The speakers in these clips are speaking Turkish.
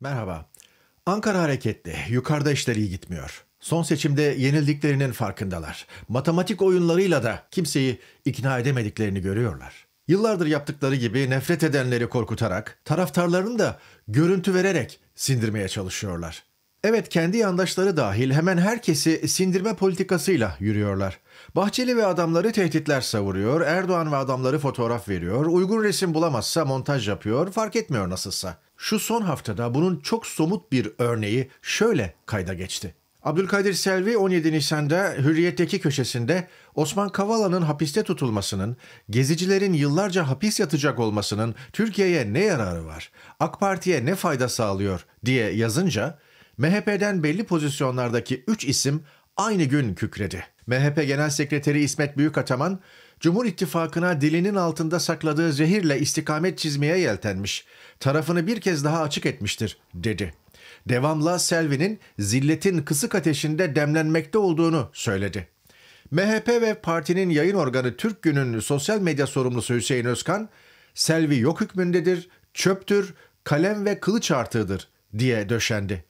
Merhaba. Ankara hareketli. Yukarıda işler iyi gitmiyor. Son seçimde yenildiklerinin farkındalar. Matematik oyunlarıyla da kimseyi ikna edemediklerini görüyorlar. Yıllardır yaptıkları gibi nefret edenleri korkutarak, taraftarlarını da görüntü vererek sindirmeye çalışıyorlar. Evet kendi yandaşları dahil hemen herkesi sindirme politikasıyla yürüyorlar. Bahçeli ve adamları tehditler savuruyor, Erdoğan ve adamları fotoğraf veriyor, uygun resim bulamazsa montaj yapıyor, fark etmiyor nasılsa. Şu son haftada bunun çok somut bir örneği şöyle kayda geçti. Abdülkadir Selvi 17 Nisan'da Hürriyet'teki köşesinde Osman Kavala'nın hapiste tutulmasının, gezicilerin yıllarca hapis yatacak olmasının Türkiye'ye ne yararı var, AK Parti'ye ne fayda sağlıyor diye yazınca MHP'den belli pozisyonlardaki 3 isim aynı gün kükredi. MHP Genel Sekreteri İsmet Büyükataman, Cumhur İttifakı'na dilinin altında sakladığı zehirle istikamet çizmeye yeltenmiş, tarafını bir kez daha açık etmiştir, dedi. Devamla Selvi'nin zilletin kısık ateşinde demlenmekte olduğunu söyledi. MHP ve partinin yayın organı Türk Gün'ün sosyal medya sorumlusu Hüseyin Özkan, Selvi yok hükmündedir, çöptür, kalem ve kılıç artığıdır diye döşendi.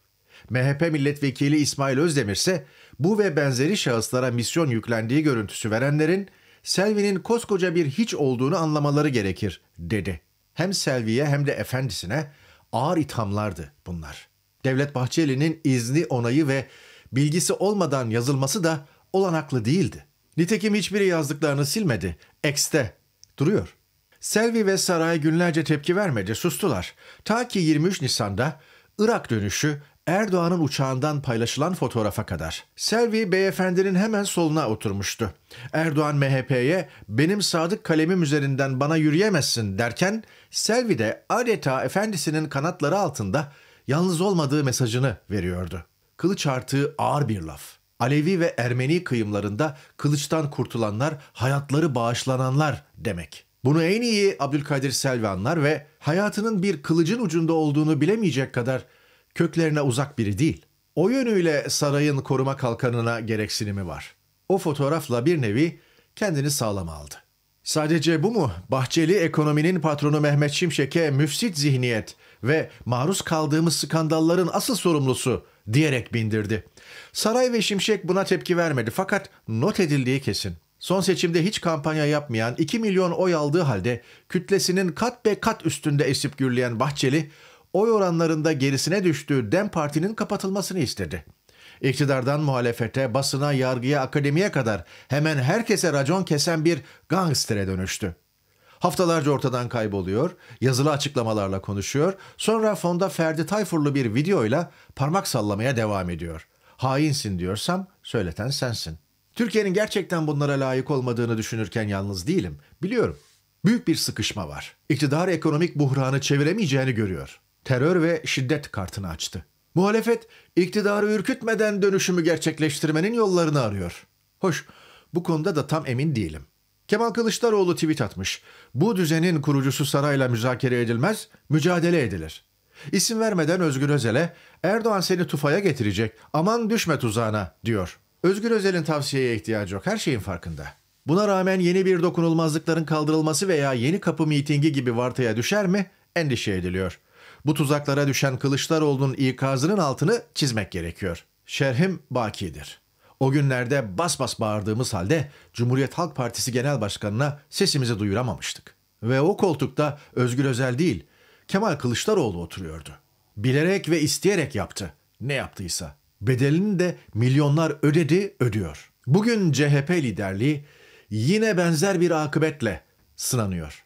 MHP milletvekili İsmail Özdemir ise bu ve benzeri şahıslara misyon yüklendiği görüntüsü verenlerin Selvi'nin koskoca bir hiç olduğunu anlamaları gerekir, dedi. Hem Selvi'ye hem de efendisine ağır ithamlardı bunlar. Devlet Bahçeli'nin izni, onayı ve bilgisi olmadan yazılması da olanaklı değildi. Nitekim hiçbiri yazdıklarını silmedi. Ekste duruyor. Selvi ve saray günlerce tepki vermedi, sustular. Ta ki 23 Nisan'da Irak dönüşü Erdoğan'ın uçağından paylaşılan fotoğrafa kadar. Selvi beyefendinin hemen soluna oturmuştu. Erdoğan MHP'ye benim sadık kalemim üzerinden bana yürüyemezsin derken Selvi de adeta efendisinin kanatları altında yalnız olmadığı mesajını veriyordu. Kılıç artığı ağır bir laf. Alevi ve Ermeni kıyımlarında kılıçtan kurtulanlar, hayatları bağışlananlar demek. Bunu en iyi Abdülkadir Selvanlar ve hayatının bir kılıcın ucunda olduğunu bilemeyecek kadar köklerine uzak biri değil. O yönüyle sarayın koruma kalkanına gereksinimi var. O fotoğrafla bir nevi kendini sağlama aldı. Sadece bu mu? Bahçeli ekonominin patronu Mehmet Şimşek'e müfsit zihniyet ve maruz kaldığımız skandalların asıl sorumlusu diyerek bindirdi. Saray ve Şimşek buna tepki vermedi fakat not edildiği kesin. Son seçimde hiç kampanya yapmayan 2 milyon oy aldığı halde kütlesinin kat be kat üstünde esip gürleyen Bahçeli oy oranlarında gerisine düştüğü DEM Parti'nin kapatılmasını istedi. İktidardan muhalefete, basına, yargıya, akademiye kadar hemen herkese racon kesen bir gangstere dönüştü. Haftalarca ortadan kayboluyor, yazılı açıklamalarla konuşuyor, sonra fonda Ferdi Tayfurlu bir videoyla parmak sallamaya devam ediyor. Hainsin diyorsam söyleten sensin. Türkiye'nin gerçekten bunlara layık olmadığını düşünürken yalnız değilim. Biliyorum. Büyük bir sıkışma var. İktidar ekonomik buhranı çeviremeyeceğini görüyor terör ve şiddet kartını açtı. Muhalefet iktidarı ürkütmeden dönüşümü gerçekleştirmenin yollarını arıyor. Hoş, bu konuda da tam emin değilim. Kemal Kılıçdaroğlu tweet atmış. Bu düzenin kurucusu sarayla müzakere edilmez, mücadele edilir. İsim vermeden Özgür Özel'e Erdoğan seni tufaya getirecek, aman düşme tuzağına diyor. Özgür Özel'in tavsiyeye ihtiyacı yok, her şeyin farkında. Buna rağmen yeni bir dokunulmazlıkların kaldırılması veya yeni kapı mitingi gibi vartaya düşer mi endişe ediliyor.'' Bu tuzaklara düşen Kılıçdaroğlu'nun ikazının altını çizmek gerekiyor. Şerhim bakidir. O günlerde bas bas bağırdığımız halde Cumhuriyet Halk Partisi Genel Başkanı'na sesimizi duyuramamıştık. Ve o koltukta Özgür Özel değil, Kemal Kılıçdaroğlu oturuyordu. Bilerek ve isteyerek yaptı. Ne yaptıysa. Bedelini de milyonlar ödedi, ödüyor. Bugün CHP liderliği yine benzer bir akıbetle sınanıyor.